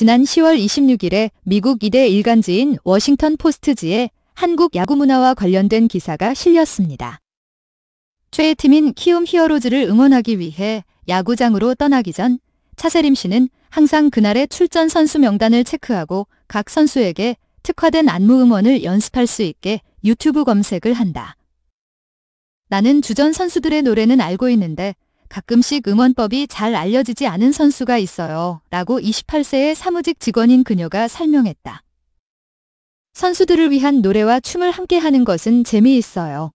지난 10월 26일에 미국 이대 일간지인 워싱턴 포스트지에 한국 야구 문화와 관련된 기사가 실렸습니다. 최애 팀인 키움 히어로즈를 응원하기 위해 야구장으로 떠나기 전 차세림 씨는 항상 그날의 출전 선수 명단을 체크하고 각 선수에게 특화된 안무 응원을 연습할 수 있게 유튜브 검색을 한다. 나는 주전 선수들의 노래는 알고 있는데 가끔씩 응원법이 잘 알려지지 않은 선수가 있어요. 라고 28세의 사무직 직원인 그녀가 설명했다. 선수들을 위한 노래와 춤을 함께 하는 것은 재미있어요.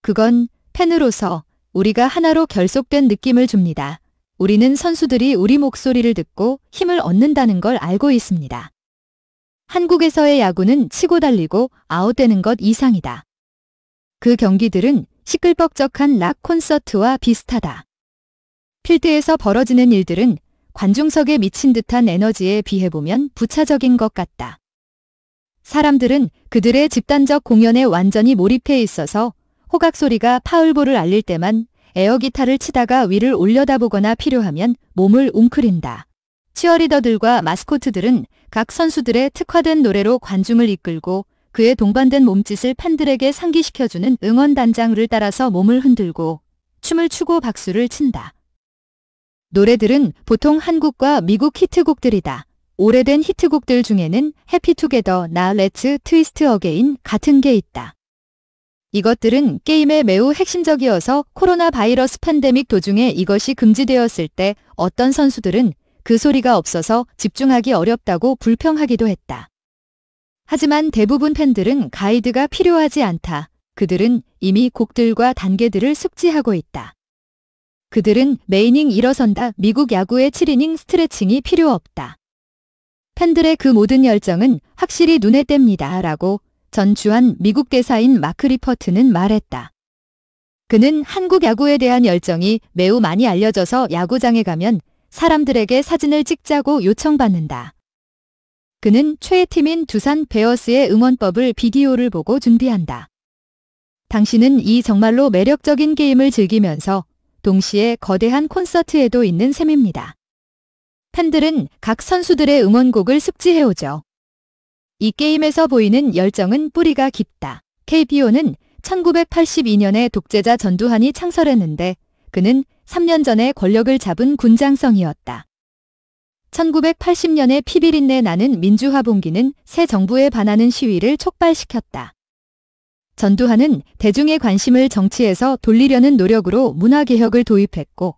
그건 팬으로서 우리가 하나로 결속된 느낌을 줍니다. 우리는 선수들이 우리 목소리를 듣고 힘을 얻는다는 걸 알고 있습니다. 한국에서의 야구는 치고 달리고 아웃되는 것 이상이다. 그 경기들은 시끌벅적한 락 콘서트와 비슷하다. 필드에서 벌어지는 일들은 관중석에 미친 듯한 에너지에 비해보면 부차적인 것 같다. 사람들은 그들의 집단적 공연에 완전히 몰입해 있어서 호각 소리가 파울볼을 알릴 때만 에어 기타를 치다가 위를 올려다보거나 필요하면 몸을 웅크린다. 치어리더들과 마스코트들은 각 선수들의 특화된 노래로 관중을 이끌고 그의 동반된 몸짓을 팬들에게 상기시켜주는 응원단장을 따라서 몸을 흔들고 춤을 추고 박수를 친다. 노래들은 보통 한국과 미국 히트곡들이다. 오래된 히트곡들 중에는 해피투게더 나 렛츠 트위스트 어게인 같은 게 있다. 이것들은 게임에 매우 핵심적이어서 코로나 바이러스 팬데믹 도중에 이것이 금지되었을 때 어떤 선수들은 그 소리가 없어서 집중하기 어렵다고 불평하기도 했다. 하지만 대부분 팬들은 가이드가 필요하지 않다. 그들은 이미 곡들과 단계들을 숙지하고 있다. 그들은 메이닝 일어선다 미국 야구의 7이닝 스트레칭이 필요 없다. 팬들의 그 모든 열정은 확실히 눈에 띕니다. 라고 전주한 미국 대사인 마크 리퍼트는 말했다. 그는 한국 야구에 대한 열정이 매우 많이 알려져서 야구장에 가면 사람들에게 사진을 찍자고 요청받는다. 그는 최애 팀인 두산 베어스의 응원법을 비디오를 보고 준비한다. 당신은 이 정말로 매력적인 게임을 즐기면서 동시에 거대한 콘서트에도 있는 셈입니다. 팬들은 각 선수들의 응원곡을 습지해오죠. 이 게임에서 보이는 열정은 뿌리가 깊다. KBO는 1982년에 독재자 전두환이 창설했는데 그는 3년 전에 권력을 잡은 군장성이었다. 1980년에 피비린내 나는 민주화 봉기는 새 정부에 반하는 시위를 촉발시켰다. 전두환은 대중의 관심을 정치에서 돌리려는 노력으로 문화개혁을 도입했고,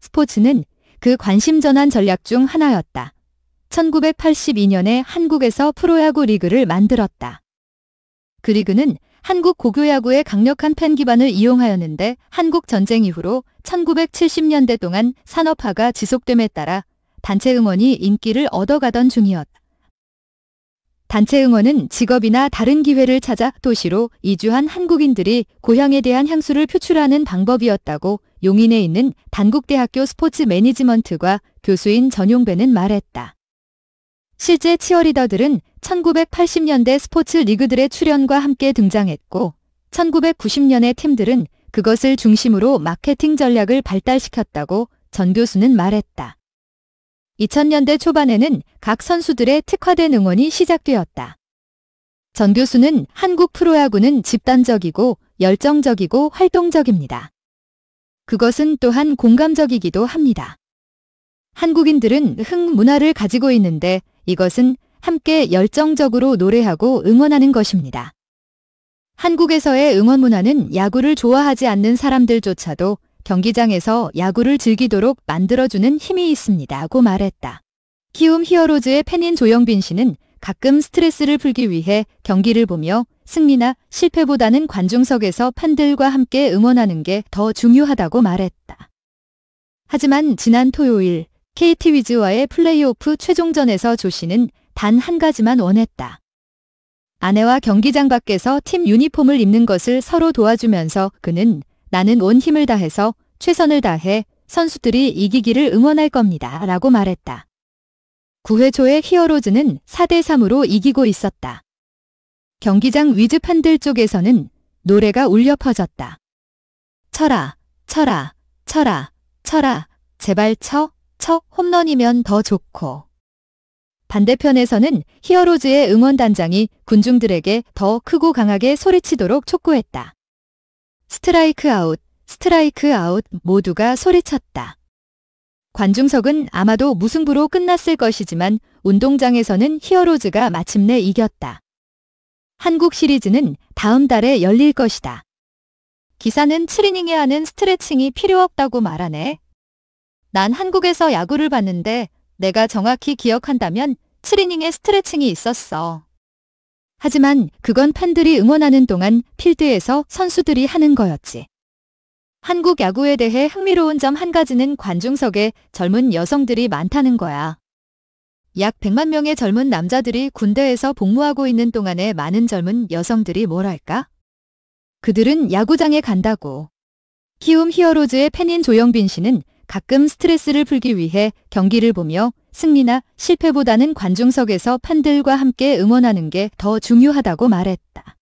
스포츠는 그 관심 전환 전략 중 하나였다. 1982년에 한국에서 프로야구 리그를 만들었다. 그 리그는 한국 고교야구의 강력한 팬 기반을 이용하였는데 한국 전쟁 이후로 1970년대 동안 산업화가 지속됨에 따라 단체 응원이 인기를 얻어가던 중이었다. 단체 응원은 직업이나 다른 기회를 찾아 도시로 이주한 한국인들이 고향에 대한 향수를 표출하는 방법이었다고 용인에 있는 단국대학교 스포츠 매니지먼트과 교수인 전용배는 말했다. 실제 치어리더들은 1980년대 스포츠 리그들의 출연과 함께 등장했고 1990년의 팀들은 그것을 중심으로 마케팅 전략을 발달시켰다고 전 교수는 말했다. 2000년대 초반에는 각 선수들의 특화된 응원이 시작되었다. 전 교수는 한국 프로야구는 집단적이고 열정적이고 활동적입니다. 그것은 또한 공감적이기도 합니다. 한국인들은 흥 문화를 가지고 있는데 이것은 함께 열정적으로 노래하고 응원하는 것입니다. 한국에서의 응원 문화는 야구를 좋아하지 않는 사람들조차도 경기장에서 야구를 즐기도록 만들어주는 힘이 있습니다고 말했다. 키움 히어로즈의 팬인 조영빈 씨는 가끔 스트레스를 풀기 위해 경기를 보며 승리나 실패보다는 관중석에서 팬들과 함께 응원하는 게 더 중요하다고 말했다. 하지만 지난 토요일 KT 위즈와의 플레이오프 최종전에서 조 씨는 단 한 가지만 원했다. 아내와 경기장 밖에서 팀 유니폼을 입는 것을 서로 도와주면서 그는 나는 온 힘을 다해서 최선을 다해 선수들이 이기기를 응원할 겁니다. 라고 말했다. 9회 초에 히어로즈는 4대3으로 이기고 있었다. 경기장 위즈판들 쪽에서는 노래가 울려 퍼졌다. 쳐라, 쳐라, 쳐라, 쳐라, 제발 쳐, 쳐, 홈런이면 더 좋고. 반대편에서는 히어로즈의 응원단장이 군중들에게 더 크고 강하게 소리치도록 촉구했다. 스트라이크 아웃, 스트라이크 아웃 모두가 소리쳤다. 관중석은 아마도 무승부로 끝났을 것이지만 운동장에서는 히어로즈가 마침내 이겼다. 한국 시리즈는 다음 달에 열릴 것이다. 기사는 7이닝에 하는 스트레칭이 필요 없다고 말하네. 난 한국에서 야구를 봤는데 내가 정확히 기억한다면 7이닝의 스트레칭이 있었어. 하지만 그건 팬들이 응원하는 동안 필드에서 선수들이 하는 거였지. 한국 야구에 대해 흥미로운 점 한 가지는 관중석에 젊은 여성들이 많다는 거야. 약 100만 명의 젊은 남자들이 군대에서 복무하고 있는 동안에 많은 젊은 여성들이 뭐랄까? 그들은 야구장에 간다고. 키움 히어로즈의 팬인 조영빈 씨는 가끔 스트레스를 풀기 위해 경기를 보며 승리나 실패보다는 관중석에서 팬들과 함께 응원하는 게 더 중요하다고 말했다.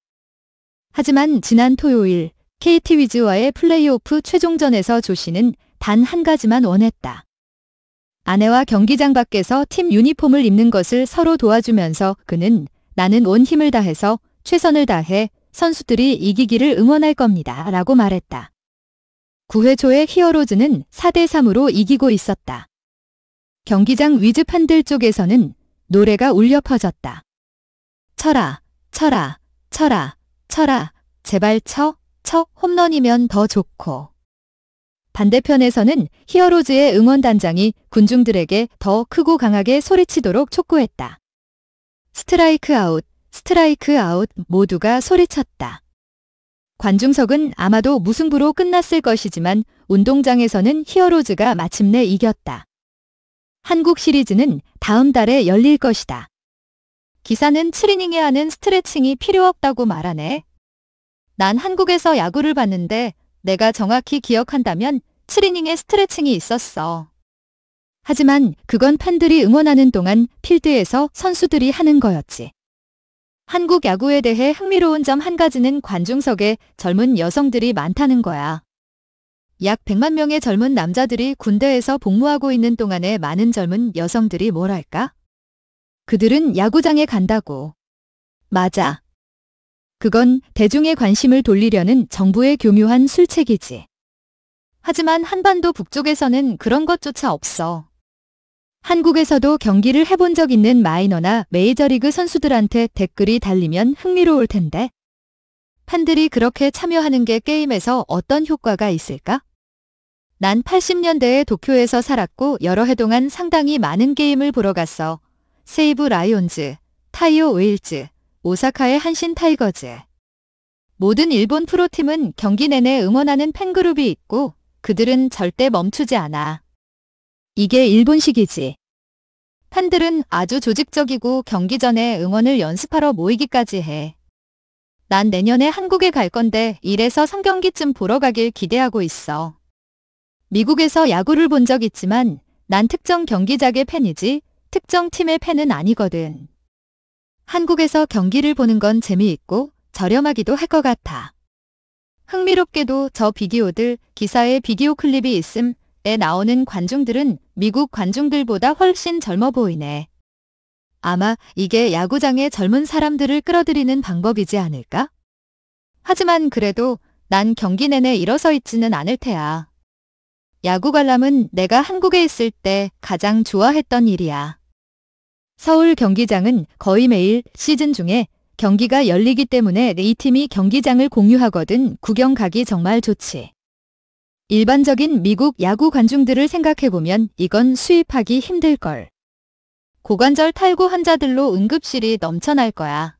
하지만 지난 토요일 KT 위즈와의 플레이오프 최종전에서 조씨는 단 한 가지만 원했다. 아내와 경기장 밖에서 팀 유니폼을 입는 것을 서로 도와주면서 그는 나는 온 힘을 다해서 최선을 다해 선수들이 이기기를 응원할 겁니다. 라고 말했다. 9회 초에 히어로즈는 4대3으로 이기고 있었다. 경기장 위즈팬들 쪽에서는 노래가 울려 퍼졌다. 쳐라, 쳐라, 쳐라, 쳐라, 제발 쳐, 쳐, 홈런이면 더 좋고. 반대편에서는 히어로즈의 응원단장이 군중들에게 더 크고 강하게 소리치도록 촉구했다. 스트라이크 아웃, 스트라이크 아웃 모두가 소리쳤다. 관중석은 아마도 무승부로 끝났을 것이지만 운동장에서는 히어로즈가 마침내 이겼다. 한국 시리즈는 다음 달에 열릴 것이다. 기사는 트리닝에 하는 스트레칭이 필요 없다고 말하네. 난 한국에서 야구를 봤는데 내가 정확히 기억한다면 트리닝에 스트레칭이 있었어. 하지만 그건 팬들이 응원하는 동안 필드에서 선수들이 하는 거였지. 한국 야구에 대해 흥미로운 점 한 가지는 관중석에 젊은 여성들이 많다는 거야. 약 100만 명의 젊은 남자들이 군대에서 복무하고 있는 동안에 많은 젊은 여성들이 뭘 할까? 그들은 야구장에 간다고. 맞아. 그건 대중의 관심을 돌리려는 정부의 교묘한 술책이지. 하지만 한반도 북쪽에서는 그런 것조차 없어. 한국에서도 경기를 해본 적 있는 마이너나 메이저리그 선수들한테 댓글이 달리면 흥미로울 텐데. 팬들이 그렇게 참여하는 게 게임에서 어떤 효과가 있을까? 난 80년대에 도쿄에서 살았고 여러 해 동안 상당히 많은 게임을 보러 갔어. 세이브 라이온즈, 타이오 웨일즈, 오사카의 한신 타이거즈. 모든 일본 프로팀은 경기 내내 응원하는 팬그룹이 있고 그들은 절대 멈추지 않아. 이게 일본식이지. 팬들은 아주 조직적이고 경기 전에 응원을 연습하러 모이기까지 해. 난 내년에 한국에 갈 건데 이래서 3경기쯤 보러 가길 기대하고 있어. 미국에서 야구를 본 적 있지만 난 특정 경기작의 팬이지 특정 팀의 팬은 아니거든. 한국에서 경기를 보는 건 재미있고 저렴하기도 할 것 같아. 흥미롭게도 저 비디오들 기사에 비디오 클립이 있음에 나오는 관중들은 미국 관중들보다 훨씬 젊어 보이네. 아마 이게 야구장에 젊은 사람들을 끌어들이는 방법이지 않을까? 하지만 그래도 난 경기 내내 일어서 있지는 않을 테야. 야구 관람은 내가 한국에 있을 때 가장 좋아했던 일이야. 서울 경기장은 거의 매일 시즌 중에 경기가 열리기 때문에 이 팀이 경기장을 공유하거든 구경 가기 정말 좋지. 일반적인 미국 야구 관중들을 생각해보면 이건 수입하기 힘들걸. 고관절 탈구 환자들로 응급실이 넘쳐날 거야.